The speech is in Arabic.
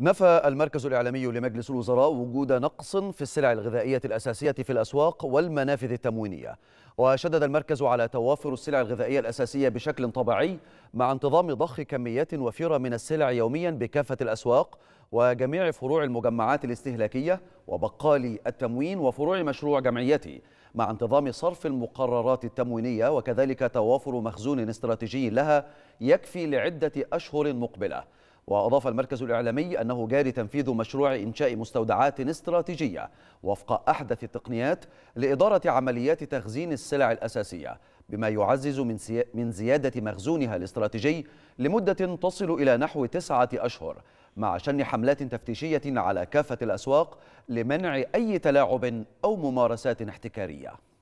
نفى المركز الإعلامي لمجلس الوزراء وجود نقص في السلع الغذائية الأساسية في الأسواق والمنافذ التموينية وشدد المركز على توافر السلع الغذائية الأساسية بشكل طبيعي مع انتظام ضخ كميات وفيرة من السلع يوميا بكافة الأسواق وجميع فروع المجمعات الاستهلاكية وبقالي التموين وفروع مشروع جمعيتي مع انتظام صرف المقررات التموينية وكذلك توافر مخزون استراتيجي لها يكفي لعدة أشهر مقبلة وأضاف المركز الإعلامي أنه جاري تنفيذ مشروع إنشاء مستودعات استراتيجية وفق أحدث التقنيات لإدارة عمليات تخزين السلع الأساسية بما يعزز من, من زيادة مخزونها الاستراتيجي لمدة تصل إلى نحو تسعة أشهر مع شن حملات تفتيشية على كافة الأسواق لمنع أي تلاعب أو ممارسات احتكارية